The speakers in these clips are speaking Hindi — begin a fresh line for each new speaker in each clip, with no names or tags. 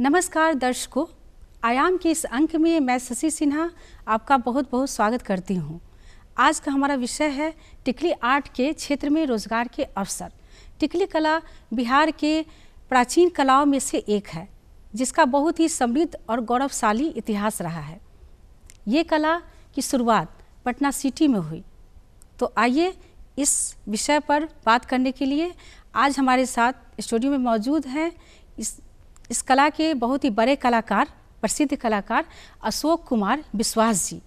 नमस्कार दर्शकों आयाम के इस अंक में मैं शशि सिन्हा आपका बहुत बहुत स्वागत करती हूँ आज का हमारा विषय है टिकली आर्ट के क्षेत्र में रोजगार के अवसर टिकली कला बिहार के प्राचीन कलाओं में से एक है जिसका बहुत ही समृद्ध और गौरवशाली इतिहास रहा है ये कला की शुरुआत पटना सिटी में हुई तो आइए इस विषय पर बात करने के लिए आज हमारे साथ स्टूडियो में मौजूद हैं इस इस कला के बहुत ही बड़े कलाकार प्रसिद्ध कलाकार अशोक कुमार विश्वास जी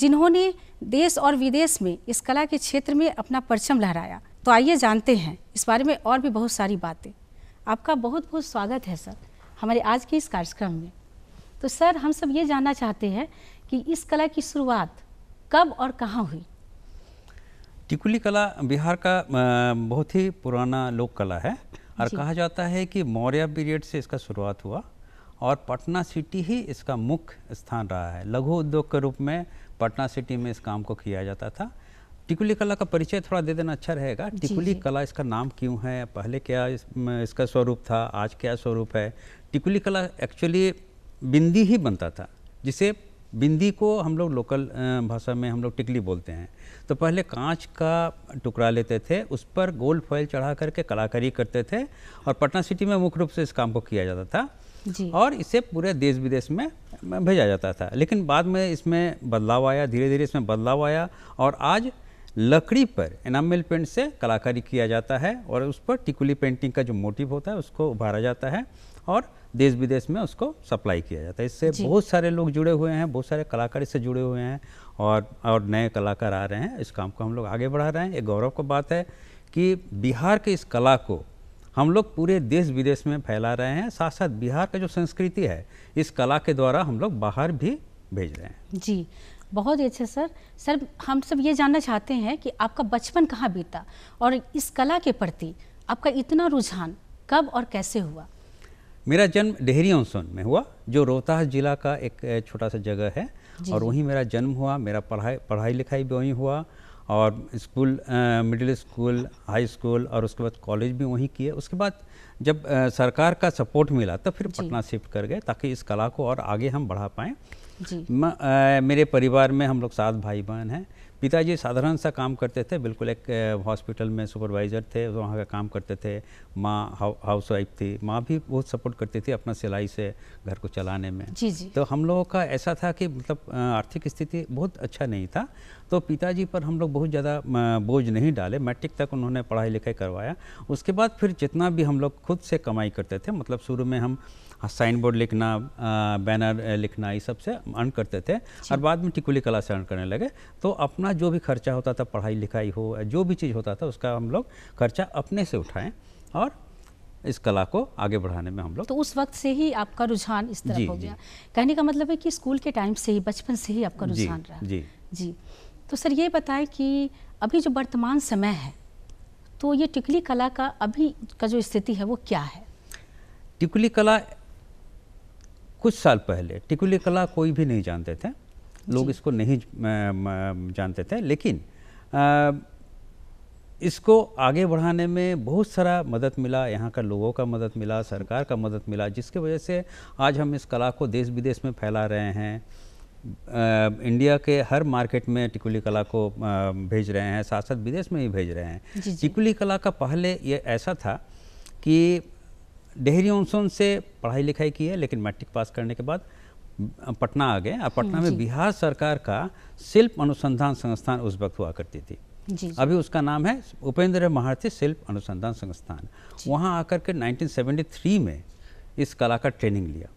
जिन्होंने देश और विदेश में इस कला के क्षेत्र में अपना परचम लहराया तो आइए जानते हैं इस बारे में और भी बहुत सारी बातें आपका बहुत बहुत स्वागत है सर हमारे आज के इस कार्यक्रम में तो सर हम सब ये जानना चाहते हैं कि इस कला की शुरुआत कब और कहाँ हुई
टिकुली कला बिहार का बहुत ही पुराना लोक कला है और कहा जाता है कि मौर्य पीरियड से इसका शुरुआत हुआ और पटना सिटी ही इसका मुख्य स्थान रहा है लघु उद्योग के रूप में पटना सिटी में इस काम को किया जाता था टिकुली कला का परिचय थोड़ा दे देना अच्छा रहेगा टिकुली कला इसका नाम क्यों है पहले क्या इसका स्वरूप था आज क्या स्वरूप है टिकुली कला एक्चुअली बिंदी ही बनता था जिसे बिंदी को हम लोग लोकल भाषा में हम लोग टिकली बोलते हैं तो पहले कांच का टुकड़ा लेते थे उस पर गोल्ड फॉयल चढ़ा करके कलाकारी करते थे और पटना सिटी में मुख्य रूप से इस काम को किया जाता था और इसे पूरे देश विदेश में भेजा जाता था लेकिन बाद में इसमें बदलाव आया धीरे धीरे इसमें बदलाव आया और आज लकड़ी पर इनामिल पेंट से कलाकारी किया जाता है और उस पर टिकुली पेंटिंग का जो मोटिव होता है उसको उभारा जाता है और देश विदेश में उसको सप्लाई किया जाता है इससे बहुत सारे लोग जुड़े हुए हैं बहुत सारे कलाकार इससे जुड़े हुए हैं और और नए कलाकार आ रहे हैं इस काम को हम लोग आगे बढ़ा रहे हैं एक गौरव की बात है कि बिहार के इस कला को हम लोग पूरे देश विदेश में फैला रहे हैं साथ साथ बिहार का जो संस्कृति है इस कला के द्वारा हम लोग बाहर भी भेज रहे हैं
जी बहुत ही अच्छा सर सर हम सब ये जानना चाहते हैं कि आपका बचपन कहाँ बीता और इस कला के प्रति आपका इतना रुझान कब और कैसे हुआ
मेरा जन्म डेहरी औसन में हुआ जो रोहतास जिला का एक छोटा सा जगह है और वहीं मेरा जन्म हुआ मेरा पढ़ाई पढ़ाई लिखाई भी वहीं हुआ और school middle school high school और उसके बाद कॉलेज भी वहीं किए उसके बाद जब आ, सरकार का सपोर्ट मिला तो फिर पटना शिफ्ट कर गए ताकि इस कला को और आगे हम बढ़ा पाएँ मेरे परिवार में हम लोग सात भाई बहन हैं पिताजी साधारण सा काम करते थे बिल्कुल एक हॉस्पिटल में सुपरवाइज़र थे तो वहाँ का काम करते थे माँ हाउस वाइफ थी माँ भी बहुत सपोर्ट करती थी अपना सिलाई से घर को चलाने में जी जी तो हम लोगों का ऐसा था कि मतलब आर्थिक स्थिति बहुत अच्छा नहीं था तो पिताजी पर हम लोग बहुत ज़्यादा बोझ नहीं डाले मैट्रिक तक उन्होंने पढ़ाई लिखाई करवाया उसके बाद फिर जितना भी हम लोग खुद से कमाई करते थे मतलब शुरू में हम साइन हाँ, बोर्ड लिखना बैनर लिखना ये सब से अर्न करते थे और बाद में टिकुली कला से अर्न करने लगे तो अपना जो भी खर्चा होता था पढ़ाई लिखाई हो जो भी चीज़ होता था उसका हम लोग खर्चा अपने से उठाएं और इस कला को आगे बढ़ाने में हम
लोग तो उस वक्त से ही आपका रुझान इस तरह हो गया कहने का मतलब है कि स्कूल के टाइम से ही बचपन से ही आपका रुझान रहा जी जी तो सर ये बताएं कि अभी जो वर्तमान समय है तो ये टिकली कला का अभी का जो स्थिति है वो क्या है
टिकली कला कुछ साल पहले टिकुली कला कोई भी नहीं जानते थे लोग इसको नहीं जानते थे लेकिन आ, इसको आगे बढ़ाने में बहुत सारा मदद मिला यहाँ का लोगों का मदद मिला सरकार का मदद मिला जिसके वजह से आज हम इस कला को देश विदेश में फैला रहे हैं इंडिया के हर मार्केट में टिकुली कला को भेज रहे हैं साथ साथ विदेश में ही भेज रहे हैं टिकुली कला का पहले ये ऐसा था कि डेहरी ओनसोन से पढ़ाई लिखाई की है लेकिन मैट्रिक पास करने के बाद पटना आ गए और पटना में बिहार सरकार का शिल्प अनुसंधान संस्थान उस वक्त हुआ करती थी जी, जी। अभी उसका नाम है उपेंद्र महारथी शिल्प अनुसंधान संस्थान वहाँ आकर के 1973 में इस कला का ट्रेनिंग लिया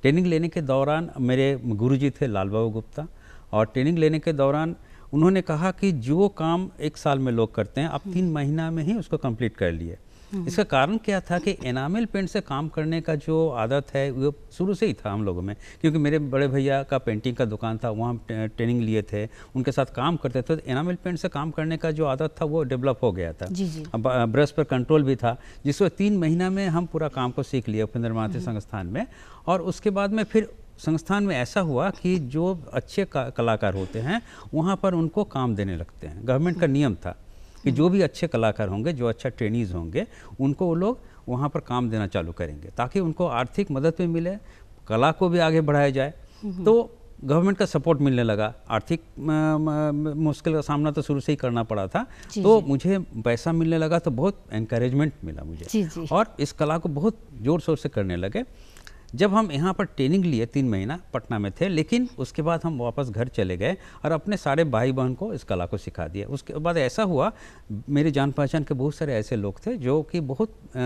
ट्रेनिंग लेने के दौरान मेरे गुरुजी थे लाल बाबू गुप्ता और ट्रेनिंग लेने के दौरान उन्होंने कहा कि जो काम एक साल में लोग करते हैं आप हम्म। तीन महीना में ही उसको कंप्लीट कर लिए हम्म। इसका कारण क्या था कि एनामिल पेंट से काम करने का जो आदत है वो शुरू से ही था हम लोगों में क्योंकि मेरे बड़े भैया का पेंटिंग का दुकान था वहाँ ट्रेनिंग लिए थे उनके साथ काम करते थे तो एनामिल पेंट से काम करने का जो आदत था वो डेवलप हो गया था अब ब्रश पर कंट्रोल भी था जिसको तीन महीना में हम पूरा काम को सीख लिया उपेंद्र महाते संस्थान में और उसके बाद में फिर संस्थान में ऐसा हुआ कि जो अच्छे कलाकार होते हैं वहाँ पर उनको काम देने लगते हैं गवर्नमेंट का हम्म। नियम था कि जो भी अच्छे कलाकार होंगे जो अच्छा ट्रेनिज होंगे उनको वो लोग वहाँ पर काम देना चालू करेंगे ताकि उनको आर्थिक मदद भी मिले कला को भी आगे बढ़ाया जाए हम्म, हम्म। तो गवर्नमेंट का सपोर्ट मिलने लगा आर्थिक मुश्किल का सामना तो शुरू से ही करना पड़ा था तो मुझे पैसा मिलने लगा तो बहुत एनकरेजमेंट मिला मुझे जी जी। और इस कला को बहुत जोर शोर से करने लगे जब हम यहाँ पर ट्रेनिंग लिए तीन महीना पटना में थे लेकिन उसके बाद हम वापस घर चले गए और अपने सारे भाई बहन को इस कला को सिखा दिया उसके बाद ऐसा हुआ मेरे जान पहचान के बहुत सारे ऐसे लोग थे जो कि बहुत आ,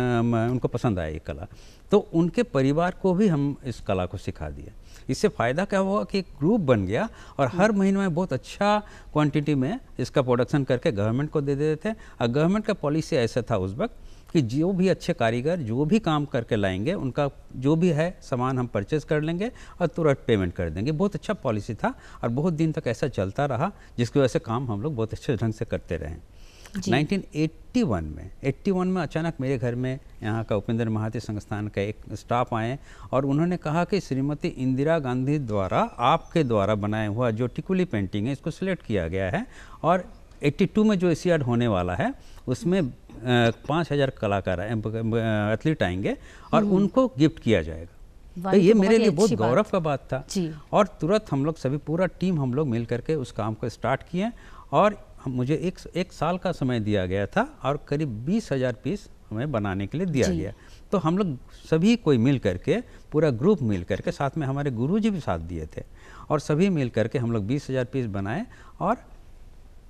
उनको पसंद आया ये कला तो उनके परिवार को भी हम इस कला को सिखा दिया इससे फ़ायदा क्या हुआ कि एक ग्रुप बन गया और हम्म। हर महीने में बहुत अच्छा क्वान्टिटी में इसका प्रोडक्शन करके गवर्नमेंट को दे देते थे और गवर्नमेंट का पॉलिसी ऐसा था उस वक्त कि जो भी अच्छे कारीगर जो भी काम करके लाएंगे उनका जो भी है सामान हम परचेज कर लेंगे और तुरंत पेमेंट कर देंगे बहुत अच्छा पॉलिसी था और बहुत दिन तक ऐसा चलता रहा जिसकी वजह से काम हम लोग बहुत अच्छे ढंग से करते रहे 1981 में 81 में अचानक मेरे घर में यहाँ का उपेंद्र महाती संस्थान का एक स्टाफ आए और उन्होंने कहा कि श्रीमती इंदिरा गांधी द्वारा आपके द्वारा बनाया हुआ जो टिकुली पेंटिंग है इसको सिलेक्ट किया गया है और 82 में जो एसियाड होने वाला है उसमें पाँच हज़ार कलाकार एथलीट आएंगे और हम्म। उनको गिफ्ट किया जाएगा
तो ये तो मेरे लिए बहुत गौरव
का बात था और तुरंत हम लोग सभी पूरा टीम हम लोग मिल करके उस काम को स्टार्ट किए और मुझे एक एक साल का समय दिया गया था और करीब बीस हज़ार पीस हमें बनाने के लिए दिया गया तो हम लोग सभी कोई मिल करके पूरा ग्रुप मिल करके साथ में हमारे गुरुजी भी साथ दिए थे और सभी मिल करके हम लोग बीस हज़ार पीस बनाए और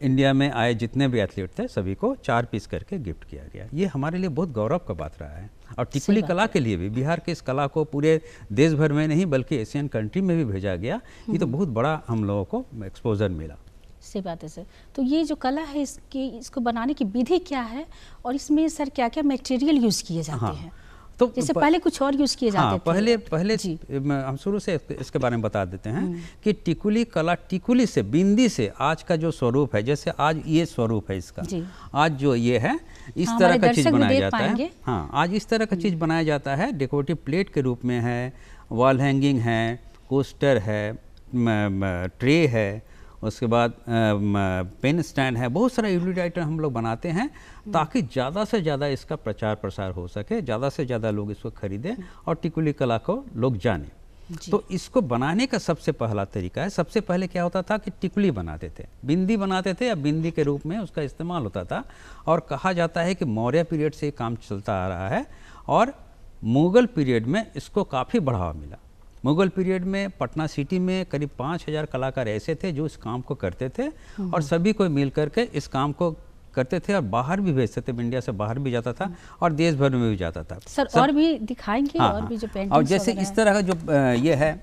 इंडिया में आए जितने भी एथलीट थे सभी को चार पीस करके गिफ्ट किया गया ये हमारे लिए बहुत गौरव का बात रहा है और टिकली कला के लिए भी बिहार के इस कला को पूरे देश भर में नहीं बल्कि एशियन कंट्री में भी भेजा गया ये तो हम्म। बहुत बड़ा हम लोगों को एक्सपोजर मिला
सही बात है सर तो ये जो कला है इसकी इसको बनाने की विधि क्या है और इसमें सर क्या क्या मटेरियल यूज़ किए जाते हाँ, हैं तो जैसे पहले कुछ और यूज किए जाते हाँ, थे
पहले पहले हम शुरू से इसके बारे में बता देते हैं हम्म। कि टिकुली कला टिकुली से बिंदी से आज का जो स्वरूप है जैसे आज ये स्वरूप है इसका आज जो ये है इस हाँ, तरह का चीज बनाया जाता है हाँ आज इस तरह का चीज हम्म। बनाया जाता है डेकोरेटिव प्लेट के रूप में है वॉल हैंगिंग है कोस्टर है ट्रे है उसके बाद पेन स्टैंड है बहुत सारे यूटिलिटी आइटम हम लोग बनाते हैं हम्म। ताकि ज़्यादा से ज़्यादा इसका प्रचार प्रसार हो सके ज़्यादा से ज़्यादा लोग इसको खरीदें और टिकुली कला को लोग जाने तो इसको बनाने का सबसे पहला तरीका है सबसे पहले क्या होता था कि टिकुली बनाते थे बिंदी बनाते थे या बिंदी के रूप में उसका इस्तेमाल होता था और कहा जाता है कि मौर्य पीरियड से ये काम चलता आ रहा है और मुगल पीरियड में इसको काफ़ी बढ़ावा मिला मुगल पीरियड में पटना सिटी में करीब पाँच हज़ार कलाकार ऐसे थे जो इस काम को करते थे हम्म। और सभी को मिल करके इस काम को करते थे और बाहर भी भेजते थे इंडिया से बाहर भी जाता था हम्म। और देश भर में भी जाता था सर सब, और
भी दिखाएंगे हाँ, और हाँ। भी जो पेंटिंग और जैसे इस तरह
का जो ये है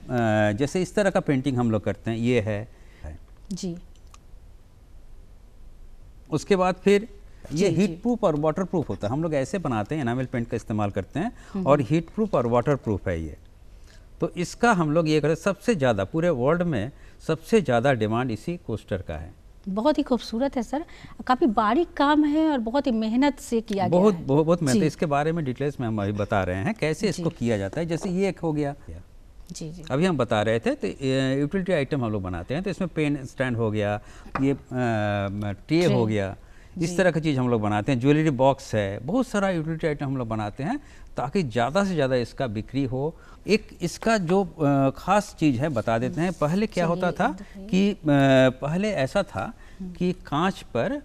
जैसे इस तरह का पेंटिंग हम लोग करते हैं ये है जी उसके बाद फिर ये हीट प्रूफ और वाटर प्रूफ होता है हम लोग ऐसे बनाते हैं एनामिल पेंट का इस्तेमाल करते हैं हम्म। और हीट प्रूफ और वाटर प्रूफ है ये तो इसका हम लोग ये करें सबसे ज़्यादा पूरे वर्ल्ड में सबसे ज़्यादा डिमांड इसी कोस्टर का है
बहुत ही खूबसूरत है सर काफ़ी बारीक काम है और बहुत ही मेहनत से किया बहुत गया
बहुत बहुत मेहनत इसके बारे में डिटेल्स में हम अभी बता रहे हैं कैसे इसको किया जाता है जैसे ये एक हो गया जी जी अभी हम बता रहे थे तो यूटिलिटी आइटम हम लोग बनाते हैं तो इसमें पेन स्टैंड हो गया ये ट्रे हो गया इस तरह की चीज़ हम लोग बनाते हैं ज्वेलरी बॉक्स है बहुत सारा यूटिलिटी आइटम हम लोग बनाते हैं ताकि ज़्यादा से ज़्यादा इसका बिक्री हो एक इसका जो ख़ास चीज़ है बता देते हैं पहले क्या होता था कि पहले ऐसा था हम्म। कि कांच पर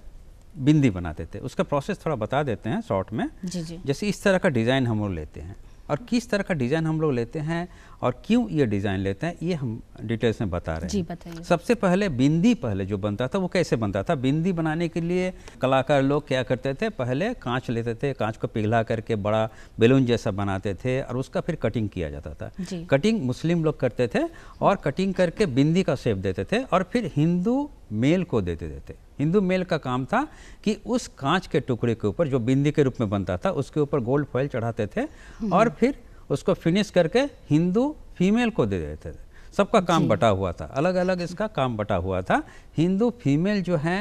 बिंदी बनाते थे उसका प्रोसेस थोड़ा बता देते हैं शॉर्ट में जी जी। जैसे इस तरह का डिज़ाइन हम लोग लेते हैं और किस तरह का डिज़ाइन हम लोग लेते हैं और क्यों ये डिज़ाइन लेते हैं ये हम डिटेल्स में बता रहे हैं जी बताइए सबसे पहले बिंदी पहले जो बनता था वो कैसे बनता था बिंदी बनाने के लिए कलाकार लोग क्या करते थे पहले कांच लेते थे कांच को पिघला करके बड़ा बेलून जैसा बनाते थे और उसका फिर कटिंग किया जाता था कटिंग मुस्लिम लोग करते थे और कटिंग करके बिंदी का शेप देते थे और फिर हिंदू मेल को देते देते हिंदू मेल का काम था कि उस कांच के टुकड़े के ऊपर जो बिंदी के रूप में बनता था उसके ऊपर गोल्ड फॉइल चढ़ाते थे हम्म। और फिर उसको फिनिश करके हिंदू फीमेल को दे देते थे सबका काम बटा हुआ था अलग अलग इसका काम बटा हुआ था हिंदू फीमेल जो है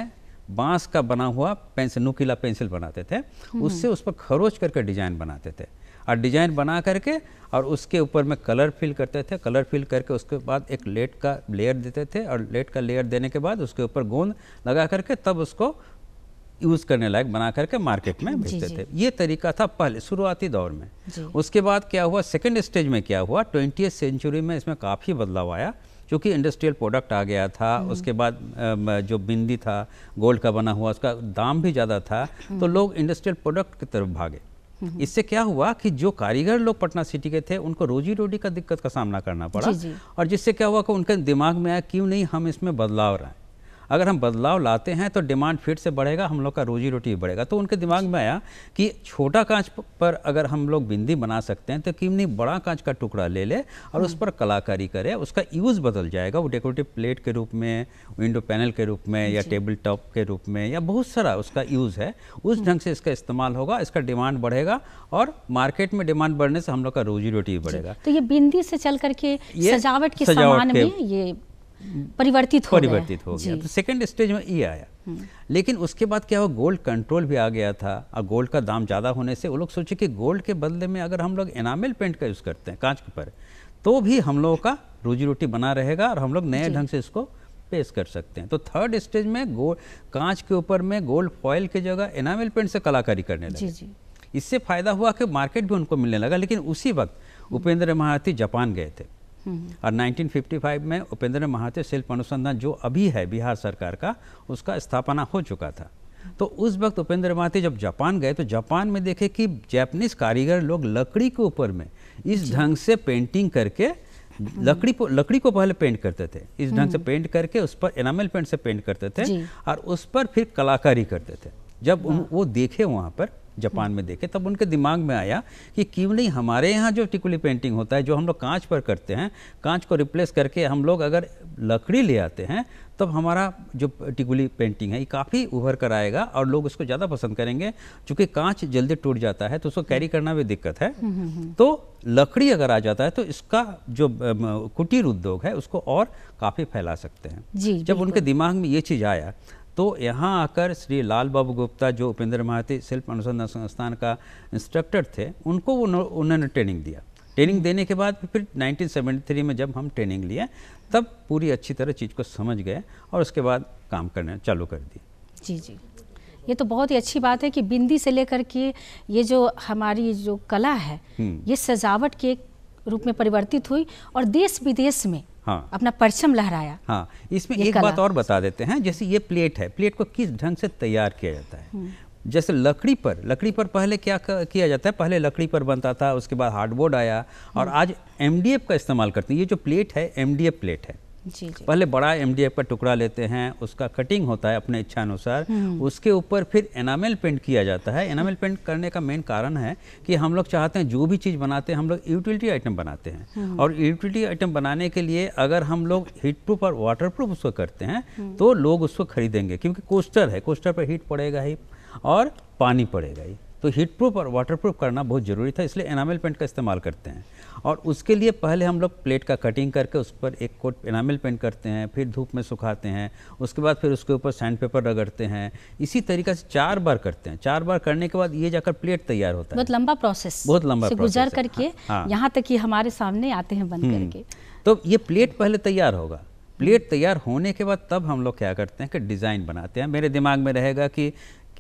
बांस का बना हुआ पेंसिल नुकीला पेंसिल बनाते थे हम्म। उससे उस पर खरोच करके डिजाइन बनाते थे और डिजाइन बना करके और उसके ऊपर में कलर फिल करते थे कलर फिल करके उसके बाद एक लेट का लेयर देते थे और लेट का लेयर देने के बाद उसके ऊपर गोंद लगा करके तब उसको यूज़ करने लायक बना करके मार्केट में भेजते थे ये तरीका था पहले शुरुआती दौर में उसके बाद क्या हुआ सेकेंड स्टेज में क्या हुआ ट्वेंटी सेंचुरी में इसमें काफ़ी बदलाव आया क्योंकि इंडस्ट्रियल प्रोडक्ट आ गया था हम्म। उसके बाद जो बिंदी था गोल्ड का बना हुआ उसका दाम भी ज़्यादा था तो हम्म। लोग इंडस्ट्रियल प्रोडक्ट की तरफ भागे हम्म। इससे क्या हुआ कि जो कारीगर लोग पटना सिटी के थे उनको रोजी रोटी का दिक्कत का सामना करना पड़ा जी जी। और जिससे क्या हुआ कि उनके दिमाग में आया क्यों नहीं हम इसमें बदलाव रहे अगर हम बदलाव लाते हैं तो डिमांड फिर से बढ़ेगा हम लोग का रोजी रोटी भी बढ़ेगा तो उनके दिमाग में आया कि छोटा कांच पर अगर हम लोग बिंदी बना सकते हैं तो क्यों नहीं बड़ा कांच का टुकड़ा ले ले और उस हम्म। पर कलाकारी करे उसका यूज़ बदल जाएगा वो डेकोरेटिव प्लेट के रूप में विंडो पैनल के रूप में या टेबल टॉप के रूप में या बहुत सारा उसका यूज़ है उस हम्म। ढंग से इसका इस्तेमाल होगा इसका डिमांड बढ़ेगा और मार्केट में डिमांड बढ़ने से हम लोग का रोजी रोटी बढ़ेगा
तो ये बिंदी से चल करके सजावट के सजावट सामान के, में ये परिवर्तित हो परिवर्तित हो गया तो सेकेंड स्टेज में ये आया हम्म।
लेकिन उसके बाद क्या हुआ गोल्ड कंट्रोल भी आ गया था और गोल्ड का दाम ज़्यादा होने से वो लोग सोचे कि गोल्ड के बदले में अगर हम लोग एनामेल पेंट का यूज़ करते हैं कांच के ऊपर तो भी हम लोगों का रोजी रोटी बना रहेगा और हम लोग नए ढंग से इसको पेश कर सकते हैं तो थर्ड स्टेज में गोल्ड कांच के ऊपर में गोल्ड फॉयल की जगह एनामेल पेंट से कलाकारी करने लगे इससे फ़ायदा हुआ कि मार्केट भी उनको मिलने लगा लेकिन उसी वक्त उपेंद्र महारथी जापान गए थे और 1955 में उपेंद्र महाते शिल्प अनुसंधान जो अभी है बिहार सरकार का उसका स्थापना हो चुका था तो उस वक्त उपेंद्र महाते जब जापान गए तो जापान में देखे कि जैपनीज कारीगर लोग लकड़ी के ऊपर में इस ढंग से पेंटिंग करके हम्म। लकड़ी को लकड़ी को पहले पेंट करते थे इस ढंग से पेंट हम्म। करके उस पर एनामल पेंट से पेंट करते थे और उस पर फिर कलाकारी करते थे जब हाँ। वो देखे वहाँ पर जापान में देखे तब उनके दिमाग में आया कि क्यों नहीं हमारे यहाँ जो टिकुली पेंटिंग होता है जो हम लोग कांच पर करते हैं कांच को रिप्लेस करके हम लोग अगर लकड़ी ले आते हैं तब हमारा जो टिकुली पेंटिंग है ये काफ़ी उभर कर आएगा और लोग उसको ज़्यादा पसंद करेंगे चूँकि कांच जल्दी टूट जाता है तो उसको कैरी करना भी दिक्कत है हम्म, हम्म, हम्म। तो लकड़ी अगर आ जाता है तो इसका जो कुटीर उद्योग है उसको और काफ़ी फैला सकते हैं जी जब उनके दिमाग में ये चीज़ आया तो यहाँ आकर श्री लाल बाबू गुप्ता जो उपेंद्र महाती शिल्प अनुसंधान संस्थान का इंस्ट्रक्टर थे उनको उन्होंने ट्रेनिंग दिया ट्रेनिंग देने के बाद फिर 1973 में जब हम ट्रेनिंग लिए तब पूरी अच्छी तरह चीज़ को समझ गए और उसके बाद काम करना चालू कर दिए
जी जी ये तो बहुत ही अच्छी बात है कि बिंदी से लेकर के ये जो हमारी जो कला है हम्म। ये सजावट के रूप में परिवर्तित हुई और देश विदेश में हाँ अपना परचम लहराया
हाँ इसमें एक बात और बता देते हैं जैसे ये प्लेट है प्लेट को किस ढंग से तैयार किया जाता है हम्म। जैसे लकड़ी पर लकड़ी पर पहले क्या किया जाता है पहले लकड़ी पर बनता था उसके बाद हार्डबोर्ड आया और हम्म। आज एम का इस्तेमाल करते हैं ये जो प्लेट है एम प्लेट है जी जी पहले बड़ा एम का टुकड़ा लेते हैं उसका कटिंग होता है अपने इच्छा अनुसार हम्म। उसके ऊपर फिर एनामेल पेंट किया जाता है एनामेल हम्म। पेंट करने का मेन कारण है कि हम लोग चाहते हैं जो भी चीज़ बनाते हैं हम लोग यूटिलिटी आइटम बनाते हैं हम्म। और यूटिलिटी आइटम बनाने के लिए अगर हम लोग हीट प्रूफ और वाटर प्रूफ उसको करते हैं तो लोग उसको खरीदेंगे क्योंकि कोस्टर है कोस्टर पर हीट पड़ेगा ही और पानी पड़ेगा ही तो हीट प्रूफ और वाटर प्रूफ करना बहुत ज़रूरी था इसलिए एनामेल पेंट का इस्तेमाल करते हैं और उसके लिए पहले हम लोग प्लेट का कटिंग करके उस पर एक कोट इनामिल पेंट करते हैं फिर धूप में सुखाते हैं उसके बाद फिर उसके ऊपर सैंड पेपर रगड़ते हैं इसी तरीका से चार बार करते हैं चार बार करने के बाद ये जाकर प्लेट तैयार होता है
बहुत लंबा प्रोसेस बहुत लंबा गुजर करके हाँ, हाँ। यहाँ तक कि हमारे सामने आते हैं बंद हम्म।
करके तो ये प्लेट पहले तैयार होगा प्लेट तैयार होने के बाद तब हम लोग क्या करते हैं कि डिज़ाइन बनाते हैं मेरे दिमाग में रहेगा कि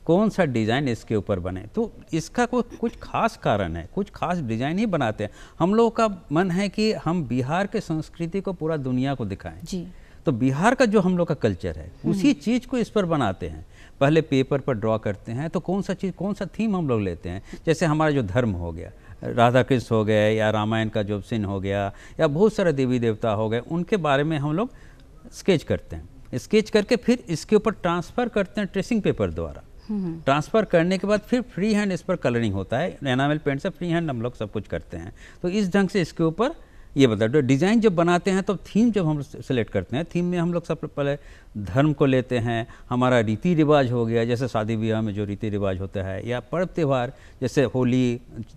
कौन सा डिज़ाइन इसके ऊपर बने तो इसका कोई कुछ खास कारण है कुछ खास डिज़ाइन ही बनाते हैं हम लोगों का मन है कि हम बिहार के संस्कृति को पूरा दुनिया को दिखाएं जी तो बिहार का जो हम लोग का कल्चर है हम्म। उसी चीज़ को इस पर बनाते हैं पहले पेपर पर ड्रॉ करते हैं तो कौन सा चीज़ कौन सा थीम हम लोग लेते हैं जैसे हमारा जो धर्म हो गया राधा कृष्ण हो गए या रामायण का जो सिन हो गया या बहुत सारे देवी देवता हो गए उनके बारे में हम लोग स्केच करते हैं स्केच करके फिर इसके ऊपर ट्रांसफ़र करते हैं ट्रेसिंग पेपर द्वारा हम्म। ट्रांसफ़र करने के बाद फिर फ्री हैंड इस पर कलरिंग होता है एनामल पेंट से फ्री हैंड हम लोग सब कुछ करते हैं तो इस ढंग से इसके ऊपर ये दो डिज़ाइन जब बनाते हैं तो थीम जब हम सेलेक्ट करते हैं थीम में हम लोग सबसे पहले धर्म को लेते हैं हमारा रीति रिवाज हो गया जैसे शादी विवाह में जो रीति रिवाज होता है या पर्व त्यौहार जैसे होली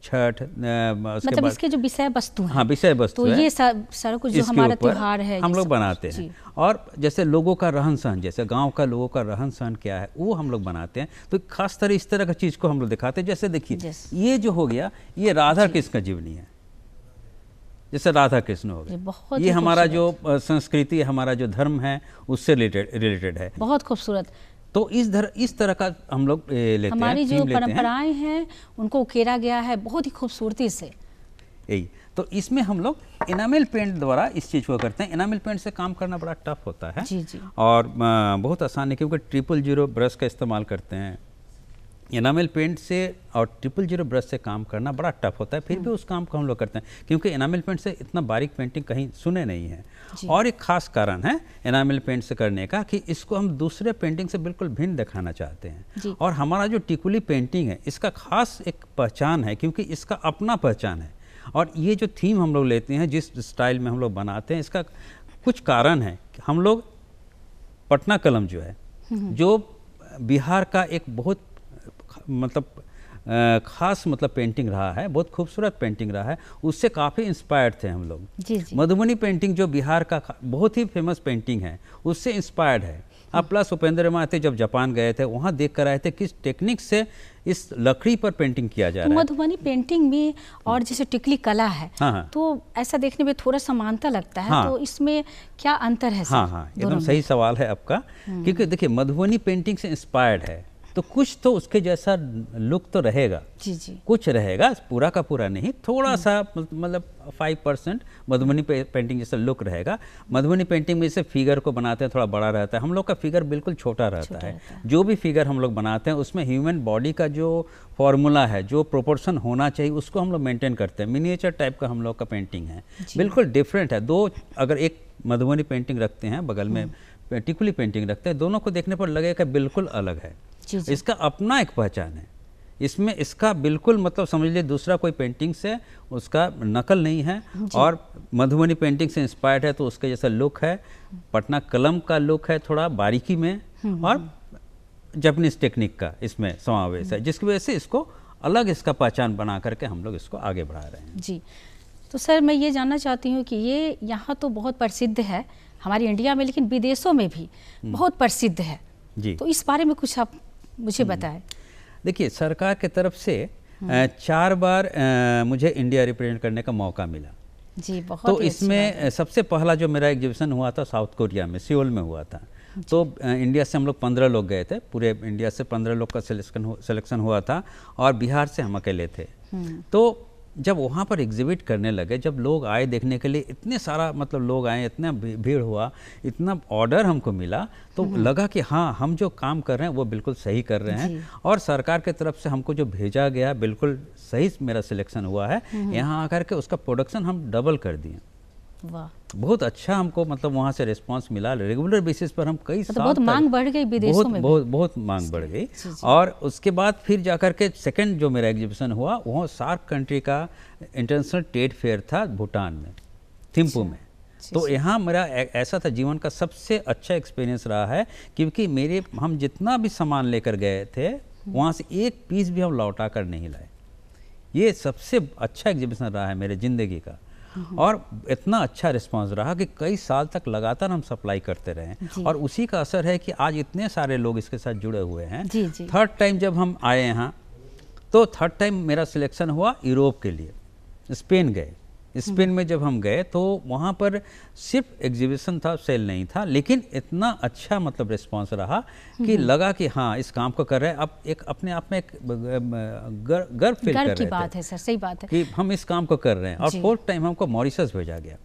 छठ मतलब इसके
जो विषय वस्तु हाँ विषय वस्तु तो ये सारा कुछ जो हमारा त्यौहार है हम लोग बनाते हैं
और जैसे लोगों का रहन सहन जैसे गाँव का लोगों का रहन सहन क्या है वो हम लोग बनाते हैं तो खास तरह इस तरह का चीज़ को हम लोग दिखाते हैं जैसे देखिए ये जो हो गया ये राधा कृष्ण का जीवनी है जैसे राधा कृष्ण हो गए ये, हमारा जो संस्कृति हमारा जो धर्म है उससे रिलेटेड रिलेटेड है बहुत खूबसूरत तो इस धर इस तरह का हम लोग लेते हमारी हैं जो परंपराएं
हैं।, हैं उनको उकेरा गया है बहुत ही खूबसूरती से
यही तो इसमें हम लोग इनामिल पेंट द्वारा इस चीज़ को करते हैं इनामिल पेंट से काम करना बड़ा टफ होता है जी जी और बहुत आसान है क्योंकि ट्रिपल जीरो ब्रश का इस्तेमाल करते हैं एनामेल पेंट से और ट्रिपल जीरो ब्रश से काम करना बड़ा टफ होता है फिर भी हम्म। उस काम को हम लोग करते हैं क्योंकि एनामेल पेंट से इतना बारीक पेंटिंग कहीं सुने नहीं है और एक खास कारण है एनामेल पेंट से करने का कि इसको हम दूसरे पेंटिंग से बिल्कुल भिन्न दिखाना चाहते हैं और हमारा जो टिकुली पेंटिंग है इसका खास एक पहचान है क्योंकि इसका अपना पहचान है और ये जो थीम हम लोग लेते हैं जिस स्टाइल में हम लोग बनाते हैं इसका कुछ कारण है हम लोग पटना कलम जो है हम्म। जो बिहार का एक बहुत मतलब ख़ास मतलब पेंटिंग रहा है बहुत खूबसूरत पेंटिंग रहा है उससे काफ़ी इंस्पायर्ड थे हम लोग मधुबनी पेंटिंग जो बिहार का बहुत ही फेमस पेंटिंग है उससे इंस्पायर्ड है अब प्लस उपेंद्र महाते जब जापान गए थे वहाँ देख कर आए थे किस टेक्निक से इस लकड़ी पर पेंटिंग किया जा रहा है
मधुबनी पेंटिंग में और हम्म। जैसे टिकली कला है हाँ, हाँ, तो ऐसा देखने में थोड़ा समानता लगता है हाँ, तो इसमें क्या अंतर है हाँ
हाँ एकदम सही सवाल है आपका हम्म। क्योंकि देखिए मधुबनी पेंटिंग से इंस्पायर्ड है तो कुछ तो उसके जैसा लुक तो रहेगा जी जी कुछ रहेगा पूरा का पूरा नहीं थोड़ा सा मतलब फाइव परसेंट मधुबनी पेंटिंग जैसा लुक रहेगा मधुबनी पेंटिंग में जैसे फिगर को बनाते हैं थोड़ा बड़ा रहता है हम लोग का फिगर बिल्कुल छोटा रहता रहता है जो भी फिगर हम लोग बनाते हैं उसमें ह्यूमन बॉडी का जो फॉर्मूला है जो प्रोपोर्शन होना चाहिए उसको हम लोग मेंटेन करते हैं मिनिएचर टाइप का हम लोग का पेंटिंग है बिल्कुल डिफरेंट है दो अगर एक मधुबनी पेंटिंग रखते हैं बगल में टिकुली हम्म। पेंटिंग रखते हैं दोनों को देखने पर लगेगा बिल्कुल अलग है इसका अपना एक पहचान है इसमें इसका बिल्कुल मतलब समझ लीजिए दूसरा कोई पेंटिंग से उसका नकल नहीं है और मधुबनी पेंटिंग से इंस्पायर्ड है तो उसका जैसा लुक है पटना कलम का लुक है थोड़ा बारीकी में हम्म, और जापनीज हम्म। टेक्निक का इसमें समावेश है हम्म। जिसकी वजह से इसको अलग इसका पहचान बना करके हम लोग इसको आगे बढ़ा रहे
हैं जी तो सर मैं ये जानना चाहती हूँ कि ये यहाँ तो बहुत प्रसिद्ध है हमारी इंडिया में लेकिन विदेशों में भी बहुत प्रसिद्ध है जी तो इस बारे में कुछ आप मुझे हम्म। बताए देखिए सरकार के तरफ से
हम्म। चार बार मुझे इंडिया रिप्रेजेंट करने का मौका मिला जी बहुत तो इसमें सबसे पहला जो मेरा एग्जीबिशन हुआ था साउथ कोरिया में सियोल में हुआ था तो इंडिया से हम लोग पंद्रह लोग गए थे पूरे इंडिया से पंद्रह लोग का सिलेक्शन हुआ था और बिहार से हम अकेले थे हम्म। तो जब वहाँ पर एग्जिबिट करने लगे जब लोग आए देखने के लिए इतने सारा मतलब लोग आए इतना भीड़ हुआ इतना ऑर्डर हमको मिला तो हम्म। लगा कि हाँ हम जो काम कर रहे हैं वो बिल्कुल सही कर रहे हैं और सरकार की तरफ से हमको जो भेजा गया बिल्कुल सही मेरा सिलेक्शन हुआ है हम्म। यहाँ आकर के उसका प्रोडक्शन हम डबल कर दिए वाह बहुत अच्छा हमको मतलब वहाँ से रिस्पांस मिला रेगुलर बेसिस पर हम कई मतलब बहुत मांग
बढ़ गई विदेशों बहुत, में
बहुत बहुत मांग बढ़ गई और उसके बाद फिर जाकर के सेकेंड जो मेरा एग्जीबिशन हुआ वो सार्क कंट्री का इंटरनेशनल ट्रेड फेयर था भूटान में थिम्पू अच्छा। में तो यहाँ मेरा ऐसा था जीवन का सबसे अच्छा एक्सपीरियंस रहा है क्योंकि मेरे हम जितना भी सामान लेकर गए थे हम्म। वहाँ से एक पीस भी हम लौटा कर नहीं लाए ये सबसे अच्छा एग्जीबिशन रहा है मेरे ज़िंदगी का और इतना अच्छा रिस्पांस रहा कि कई साल तक लगातार हम सप्लाई करते रहे और उसी का असर है कि आज इतने सारे लोग इसके साथ जुड़े हुए हैं थर्ड टाइम जब हम आए यहाँ तो थर्ड टाइम मेरा सिलेक्शन हुआ यूरोप के लिए स्पेन गए स्पेन हम्म। में जब हम गए तो वहाँ पर सिर्फ एग्जीबिशन था सेल नहीं था लेकिन इतना अच्छा मतलब रिस्पांस रहा कि हम्म। लगा कि हाँ इस काम को कर रहे हैं अब एक अपने आप में एक गर्व फील कर रहे बात
है सर सही बात है कि
हम इस काम को कर रहे हैं और फोर्थ टाइम हमको मॉरिशस भेजा गया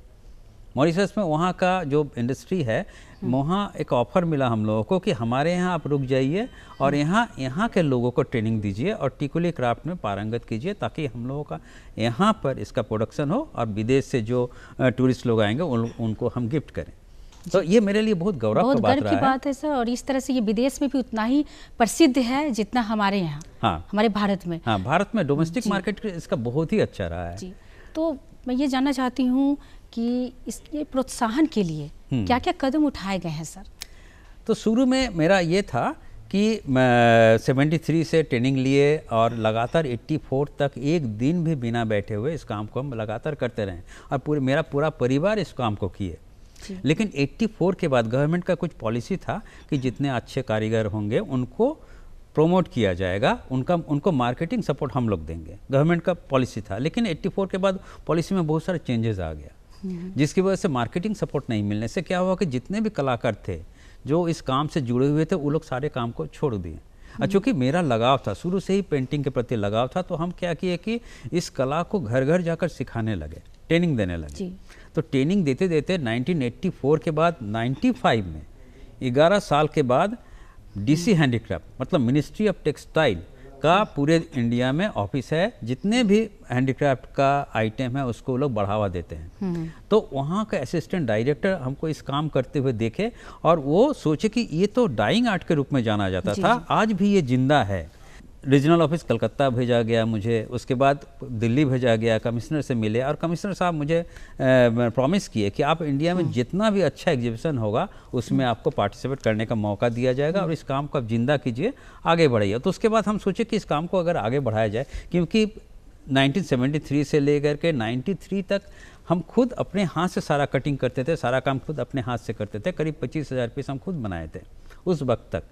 मॉरिशस में वहाँ का जो इंडस्ट्री है हम्म। वहाँ एक ऑफ़र मिला हम लोगों को कि हमारे यहाँ आप रुक जाइए और हम्म। यहाँ यहाँ के लोगों को ट्रेनिंग दीजिए और टिकुली क्राफ्ट में पारंगत कीजिए ताकि हम लोगों का यहाँ पर इसका प्रोडक्शन हो और विदेश से जो टूरिस्ट लोग आएंगे उन, उनको हम गिफ्ट करें तो ये मेरे लिए बहुत गौरव बहुत गर्व की बात
है सर और इस तरह से ये विदेश में भी उतना ही प्रसिद्ध है जितना हमारे यहाँ हाँ हमारे भारत में
हाँ भारत में डोमेस्टिक मार्केट इसका बहुत ही अच्छा रहा है जी
तो मैं ये जानना चाहती हूँ कि इसके प्रोत्साहन के लिए हम्म। क्या क्या कदम उठाए गए हैं सर तो शुरू में
मेरा ये था कि सेवेंटी थ्री से ट्रेनिंग लिए और लगातार एट्टी फोर तक एक दिन भी बिना बैठे हुए इस काम को हम लगातार करते रहें और पूरे मेरा पूरा परिवार इस काम को किए लेकिन एट्टी फोर के बाद गवर्नमेंट का कुछ पॉलिसी था कि जितने अच्छे कारीगर होंगे उनको प्रमोट किया जाएगा उनका उनको मार्केटिंग सपोर्ट हम लोग देंगे गवर्नमेंट का पॉलिसी था लेकिन एट्टी के बाद पॉलिसी में बहुत सारे चेंजेस आ गया जिसकी वजह से मार्केटिंग सपोर्ट नहीं मिलने से क्या हुआ कि जितने भी कलाकार थे जो इस काम से जुड़े हुए थे वो लोग सारे काम को छोड़ दिए और hmm. चूँकि मेरा लगाव था शुरू से ही पेंटिंग के प्रति लगाव था तो हम क्या किए कि इस कला को घर घर जाकर सिखाने लगे ट्रेनिंग देने लगे तो ट्रेनिंग देते देते 1984 के बाद 95 में 11 साल के बाद डीसी हैंडीक्राफ्ट hmm. मतलब मिनिस्ट्री ऑफ टेक्सटाइल का पूरे इंडिया में ऑफिस है जितने भी हैंडीक्राफ्ट का आइटम है उसको लोग बढ़ावा देते हैं हम्म। तो वहाँ का असिस्टेंट डायरेक्टर हमको इस काम करते हुए देखे और वो सोचे कि ये तो डाइंग आर्ट के रूप में जाना जाता था आज भी ये जिंदा है रीजनल ऑफिस कलकत्ता भेजा गया मुझे उसके बाद दिल्ली भेजा गया कमिश्नर से मिले और कमिश्नर साहब मुझे प्रॉमिस किए कि आप इंडिया में हम्म। जितना भी अच्छा एग्जीबिशन होगा उसमें हम्म। आपको पार्टिसिपेट करने का मौका दिया जाएगा और हम्म। इस काम को आप जिंदा कीजिए आगे बढ़ाइए तो उसके बाद हम सोचे कि इस काम को अगर आगे बढ़ाया जाए क्योंकि 1973 से लेकर के 93 तक हम खुद अपने हाथ से सारा कटिंग करते थे सारा काम खुद अपने हाथ से करते थे करीब पच्चीस हज़ार पीस हम खुद बनाए थे उस वक्त तक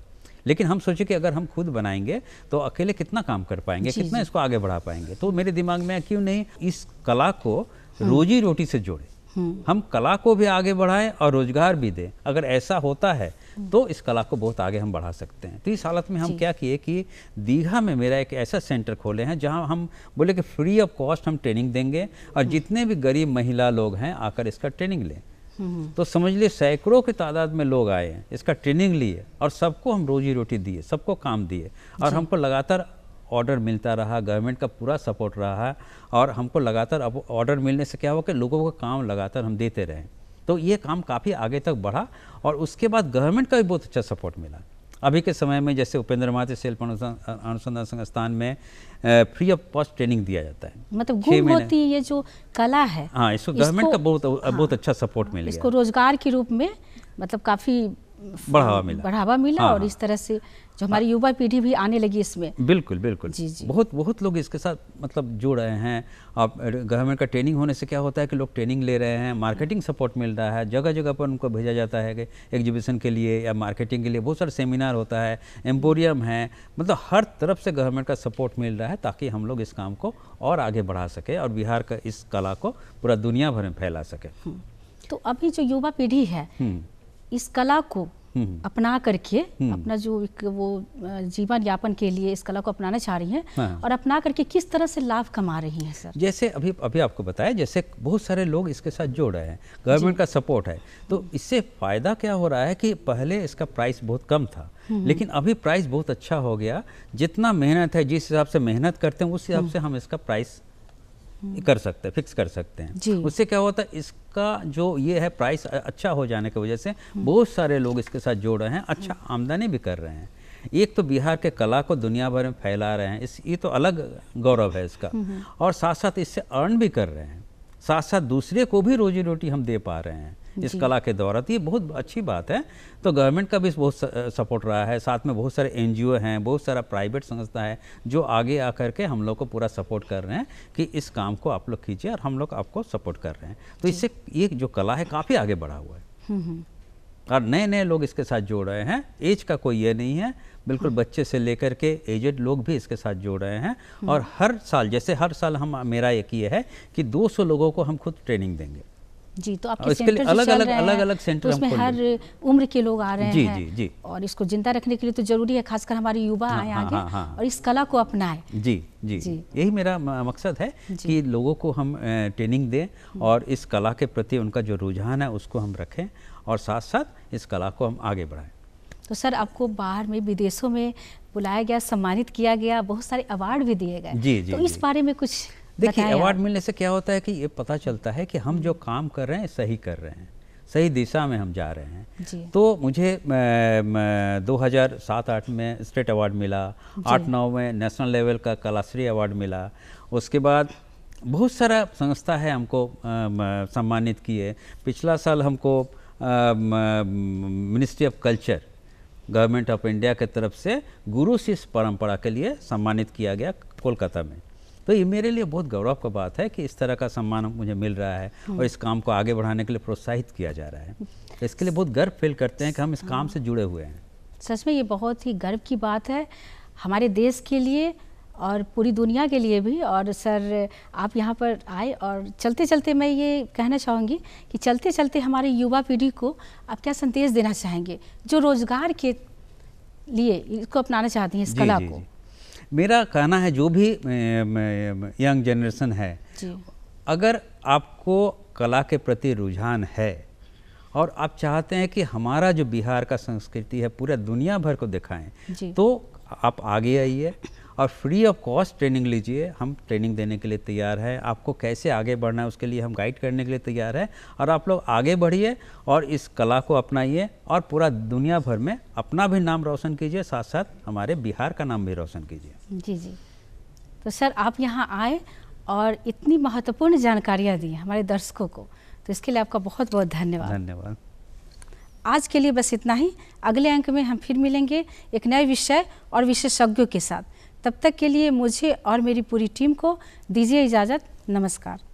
लेकिन हम सोचे कि अगर हम खुद बनाएंगे तो अकेले कितना काम कर पाएंगे कितना इसको आगे बढ़ा पाएंगे तो मेरे दिमाग में क्यों नहीं इस कला को हम्म। रोजी रोटी से जोड़े हम्म। हम कला को भी आगे बढ़ाएं और रोजगार भी दें अगर ऐसा होता है हम्म। तो इस कला को बहुत आगे हम बढ़ा सकते हैं तो इस हालत में हम क्या किए कि दीघा में मेरा एक ऐसा सेंटर खोले हैं जहां हम बोले कि फ्री ऑफ कॉस्ट हम ट्रेनिंग देंगे और जितने भी गरीब महिला लोग हैं आकर इसका ट्रेनिंग लें तो समझ लिए सैकड़ों की तादाद में लोग आए हैं इसका ट्रेनिंग लिए और सबको हम रोजी रोटी दिए सबको काम दिए और हमको लगातार ऑर्डर मिलता रहा गवर्नमेंट का पूरा सपोर्ट रहा और हमको लगातार अब ऑर्डर मिलने से क्या हुआ कि लोगों को काम लगातार हम देते रहें तो ये काम काफ़ी आगे तक बढ़ा और उसके बाद गवर्नमेंट का भी बहुत अच्छा सपोर्ट मिला अभी के समय में जैसे उपेंद्र महाते शिल्प अनुसंधान संस्थान में फ्री ऑफ कॉस्ट ट्रेनिंग दिया जाता है मतलब गुम होती
ये जो कला है हाँ इसको गवर्नमेंट का
बहुत हाँ, बहुत अच्छा सपोर्ट मिला इसको
रोजगार के रूप में मतलब काफ़ी बढ़ावा
मिला बढ़ावा मिला हाँ, और इस हाँ।
तरह से जो हमारी युवा पीढ़ी भी आने लगी इसमें
बिल्कुल बिल्कुल जी जी बहुत बहुत लोग इसके साथ मतलब जुड़ रहे हैं आप गवर्नमेंट का ट्रेनिंग होने से क्या होता है कि लोग ट्रेनिंग ले रहे हैं मार्केटिंग सपोर्ट मिल रहा है जगह जगह पर उनको भेजा जाता है कि एग्जीबिशन के लिए या मार्केटिंग के लिए बहुत सारे सेमिनार होता है एम्पोरियम है मतलब हर तरफ से गवर्नमेंट का सपोर्ट मिल रहा है ताकि हम लोग इस काम को और आगे बढ़ा सके और बिहार का इस कला को पूरा दुनिया भर में फैला सके हाँ।
तो अभी जो युवा पीढ़ी है इस कला को हम्म। अपना करके हम्म। अपना जो एक वो जीवन यापन के लिए इस कला को अपनाना चाह रही हैं हाँ। और अपना करके किस तरह से लाभ कमा रही हैं सर
जैसे अभी अभी आपको बताया जैसे बहुत सारे लोग इसके साथ जुड़ रहे हैं गवर्नमेंट का सपोर्ट है तो हम्म। इससे फ़ायदा क्या हो रहा है कि पहले इसका प्राइस बहुत कम था लेकिन अभी प्राइस बहुत अच्छा हो गया जितना मेहनत है जिस हिसाब से मेहनत करते हैं उस हिसाब से हम इसका प्राइस हम्म। कर सकते हैं फिक्स कर सकते हैं उससे क्या होता है इसका जो ये है प्राइस अच्छा हो जाने की वजह से हम्म। बहुत सारे लोग इसके साथ जोड़ रहे हैं हम्म। अच्छा आमदनी भी कर रहे हैं एक तो बिहार के कला को दुनिया भर में फैला रहे हैं इस ये तो अलग गौरव है इसका और साथ साथ इससे अर्न भी कर रहे हैं साथ साथ दूसरे को भी रोजी रोटी हम दे पा रहे हैं इस कला के द्वारा तो ये बहुत अच्छी बात है तो गवर्नमेंट का भी बहुत सपोर्ट रहा है साथ में बहुत सारे एन हैं बहुत सारा प्राइवेट संस्था है जो आगे आ के हम लोग को पूरा सपोर्ट कर रहे हैं कि इस काम को आप लोग कीजिए और हम लोग आपको सपोर्ट कर रहे हैं तो इससे ये जो कला है काफ़ी आगे बढ़ा हुआ है हम्म, हम्म। और नए नए लोग इसके साथ जोड़ रहे हैं एज का कोई ये नहीं है बिल्कुल हम्म। बच्चे से लेकर के एजेड लोग भी इसके साथ जोड़ रहे हैं और हर साल जैसे हर साल हम मेरा एक ये है कि 200 लोगों को हम खुद ट्रेनिंग देंगे
जी तो आपके सेंटर लिए अलग अलग अलग अलग सेंटर तो उसमें हर उम्र के लोग आ रहे हैं जी, जी। जी और इसको जिंदा रखने के लिए तो जरूरी है खासकर हमारे युवा हाँ, आए हाँ, आगे हा, हा, और इस कला को अपनाए
जी जी, यही मेरा मकसद है कि लोगों को हम ट्रेनिंग दें हम्म। और इस कला के प्रति उनका जो रुझान है उसको हम रखें और साथ साथ इस कला को हम आगे बढ़ाएं
तो सर आपको बाहर में विदेशों में बुलाया गया सम्मानित किया गया बहुत सारे अवार्ड भी दिए गए जी जी तो इस बारे में कुछ देखिए अवार्ड मिलने से क्या होता
है कि ये पता चलता है कि हम जो काम कर रहे हैं सही कर रहे हैं सही दिशा में हम जा रहे हैं तो मुझे दो हज़ार सात आठ में स्टेट अवार्ड मिला आठ नौ में नेशनल लेवल का कलाश्री अवार्ड मिला उसके बाद बहुत सारा संस्था है हमको सम्मानित किए पिछला साल हमको ministry of culture government of India के तरफ से गुरु शिष्य परंपरा के लिए सम्मानित किया गया कोलकाता में तो ये मेरे लिए बहुत गौरव का बात है कि इस तरह का सम्मान मुझे मिल रहा है और इस काम को आगे बढ़ाने के लिए प्रोत्साहित किया जा रहा है तो इसके लिए बहुत गर्व फील करते हैं कि हम इस काम से जुड़े हुए हैं
सच में ये बहुत ही गर्व की बात है हमारे देश के लिए और पूरी दुनिया के लिए भी और सर आप यहाँ पर आए और चलते चलते मैं ये कहना चाहूँगी कि चलते चलते हमारे युवा पीढ़ी को आप क्या संदेश देना चाहेंगे जो रोज़गार के लिए इसको अपनाना चाहती हैं इस जी, कला जी, को जी.
मेरा कहना है जो भी यंग जनरेशन है अगर आपको कला के प्रति रुझान है और आप चाहते हैं कि हमारा जो बिहार का संस्कृति है पूरा दुनिया भर को दिखाएं तो आप आगे आइए और फ्री ऑफ कॉस्ट ट्रेनिंग लीजिए हम ट्रेनिंग देने के लिए तैयार है आपको कैसे आगे बढ़ना है उसके लिए हम गाइड करने के लिए तैयार है और आप लोग आगे बढ़िए और इस कला को अपनाइए और पूरा दुनिया भर में अपना भी नाम रोशन कीजिए साथ साथ हमारे बिहार का नाम भी रोशन कीजिए
जी जी तो सर आप यहाँ आए और इतनी महत्वपूर्ण जानकारियाँ दी हमारे दर्शकों को तो इसके लिए आपका बहुत बहुत धन्यवाद धन्यवाद आज के लिए बस इतना ही अगले अंक में हम फिर मिलेंगे एक नए विषय और विशेषज्ञों के साथ तब तक के लिए मुझे और मेरी पूरी टीम को दीजिए इजाज़त नमस्कार